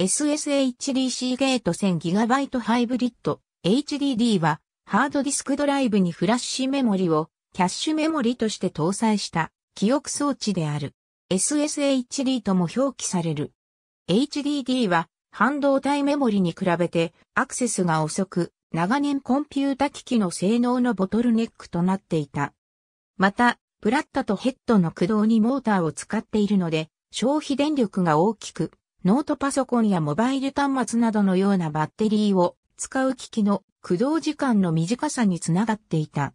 SSHDC ゲート 1000GB ハイブリッド HDD はハードディスクドライブにフラッシュメモリをキャッシュメモリとして搭載した記憶装置である SSHD とも表記される。HDD は半導体メモリに比べてアクセスが遅く長年コンピュータ機器の性能のボトルネックとなっていた。また、プラッタとヘッドの駆動にモーターを使っているので消費電力が大きくノートパソコンやモバイル端末などのようなバッテリーを使う機器の駆動時間の短さにつながっていた。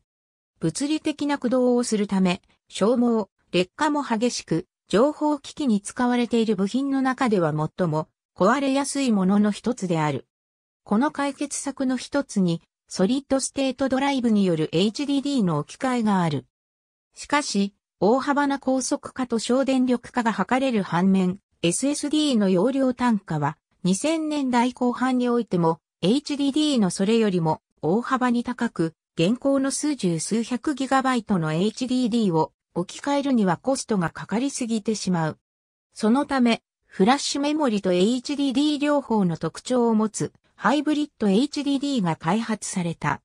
物理的な駆動をするため、消耗、劣化も激しく、情報機器に使われている部品の中では最も壊れやすいものの一つである。この解決策の一つに、ソリッドステートドライブによる HDD の置き換えがある。しかし、大幅な高速化と省電力化が図れる反面、SSD の容量単価は2000年代後半においても HDD のそれよりも大幅に高く、現行の数十数百ギガバイトの HDD を置き換えるにはコストがかかりすぎてしまう。そのため、フラッシュメモリと HDD 両方の特徴を持つハイブリッド HDD が開発された。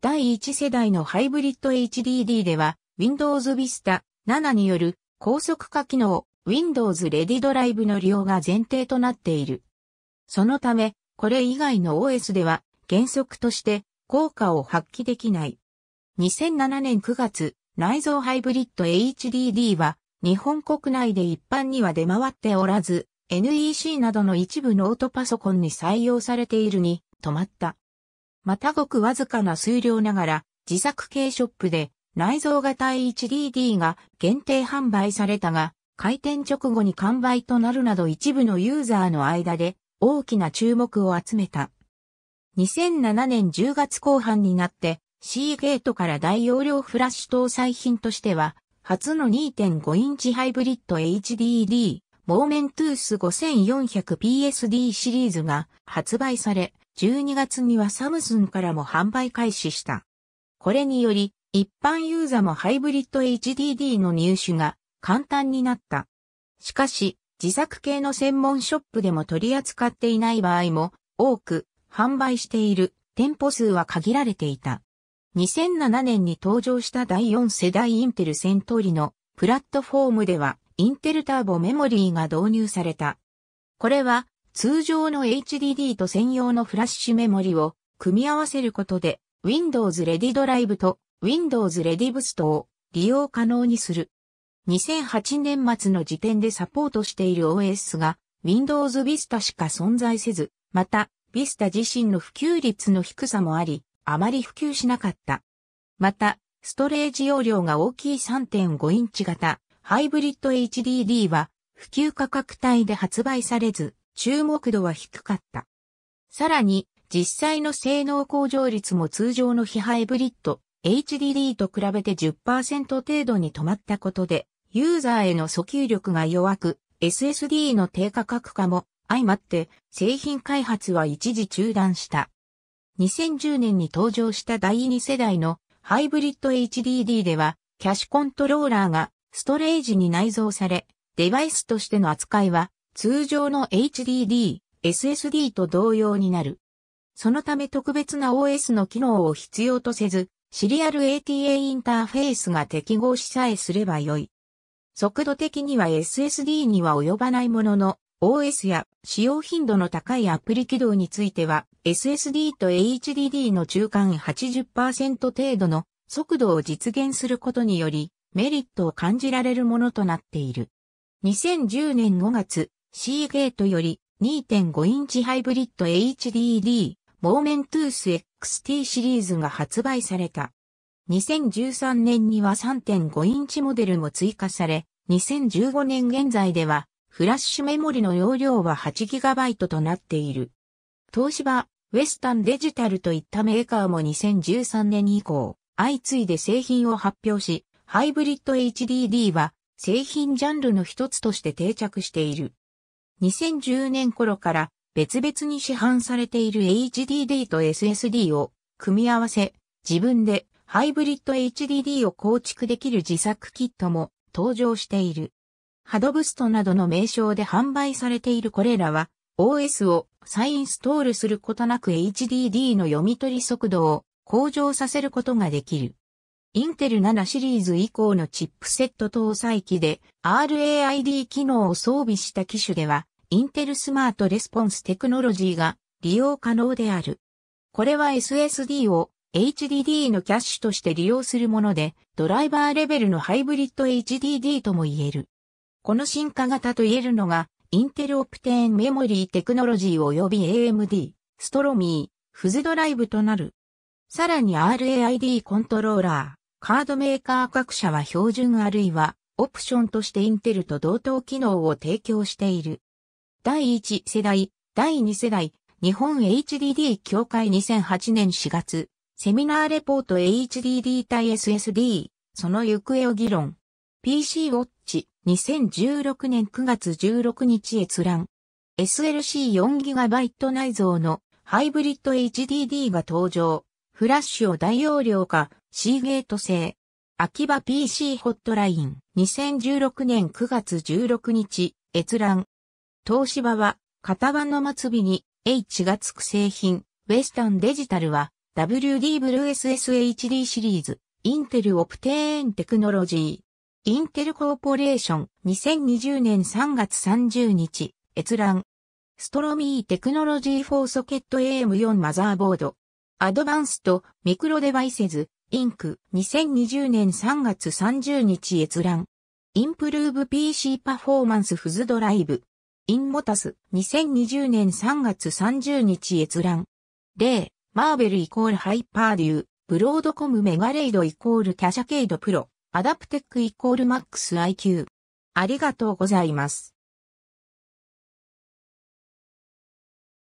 第1世代のハイブリッド HDD では Windows Vista 7による高速化機能 Windows Ready Drive の利用が前提となっている。そのため、これ以外の OS では原則として効果を発揮できない。2007年9月、内蔵ハイブリッド HDD は日本国内で一般には出回っておらず、NEC などの一部ノートパソコンに採用されているに止まった。またごくわずかな数量ながら自作系ショップで内蔵型 HDD が限定販売されたが、開店直後に完売となるなど一部のユーザーの間で大きな注目を集めた。2007年10月後半になって、シーゲートから大容量フラッシュ搭載品としては、初の2.5インチハイブリッド HDD、モーメントゥース 5400PSD シリーズが発売され、12月にはサムスンからも販売開始した。これにより、一般ユーザーもハイブリッド HDD の入手が簡単になった。しかし、自作系の専門ショップでも取り扱っていない場合も多く販売している店舗数は限られていた。2007年に登場した第4世代インテルセントリのプラットフォームではインテルターボメモリーが導入された。これは通常の HDD と専用のフラッシュメモリを組み合わせることで Windows Ready Drive と Windows Ready Boost を利用可能にする。2008年末の時点でサポートしている OS が Windows Vista しか存在せず、また Vista 自身の普及率の低さもあり、あまり普及しなかった。また、ストレージ容量が大きい3.5インチ型、ハイブリッド HDD は普及価格帯で発売されず、注目度は低かった。さらに、実際の性能向上率も通常の非ハイブリッド HDD と比べて10%程度に止まったことで、ユーザーへの訴求力が弱く、SSD の低価格化も相まって製品開発は一時中断した。2010年に登場した第2世代のハイブリッド HDD ではキャッシュコントローラーがストレージに内蔵され、デバイスとしての扱いは通常の HDD、SSD と同様になる。そのため特別な OS の機能を必要とせず、シリアル ATA インターフェースが適合しさえすればよい。速度的には SSD には及ばないものの、OS や使用頻度の高いアプリ起動については、SSD と HDD の中間80%程度の速度を実現することにより、メリットを感じられるものとなっている。2010年5月、C ゲートより2.5インチハイブリッド HDD、モーメントゥース XT シリーズが発売された。2013年には3.5インチモデルも追加され、2015年現在では、フラッシュメモリの容量は 8GB となっている。東芝、ウェスタンデジタルといったメーカーも2013年以降、相次いで製品を発表し、ハイブリッド HDD は製品ジャンルの一つとして定着している。2010年頃から別々に市販されている HDD と SSD を組み合わせ、自分でハイブリッド HDD を構築できる自作キットも登場している。ハドブストなどの名称で販売されているこれらは OS を再インストールすることなく HDD の読み取り速度を向上させることができる。インテル7シリーズ以降のチップセット搭載機で RAID 機能を装備した機種では、インテルスマートレスポンステクノロジーが利用可能である。これは SSD を HDD のキャッシュとして利用するもので、ドライバーレベルのハイブリッド HDD とも言える。この進化型と言えるのが、インテルオプテーンメモリーテクノロジー及び AMD、ストロミー、フズドライブとなる。さらに RAID コントローラー、カードメーカー各社は標準あるいはオプションとしてインテルと同等機能を提供している。第1世代、第2世代、日本 HDD 協会2008年4月、セミナーレポート HDD 対 SSD、その行方を議論。PC ウォッチ2016年9月16日閲覧。SLC4GB 内蔵のハイブリッド HDD が登場。フラッシュを大容量化、シーゲート製。秋葉 PC ホットライン2016年9月16日閲覧。東芝は型番の末尾に H が付く製品、ウェスタンデジタルは WD ブルー SSHD シリーズ、インテルオプテーンテクノロジー。インテルコーポレーション、2020年3月30日、閲覧。ストロミーテクノロジーフォーソケット AM4 マザーボード。アドバンスト、ミクロデバイセズ、インク、2020年3月30日閲覧。インプルーブ PC パフォーマンスフズドライブ。インモタス、2020年3月30日閲覧。例、マーベルイコールハイパーデュー、ブロードコムメガレイドイコールキャシャケイドプロ、アダプテックイコールマックス IQ。ありがとうございます。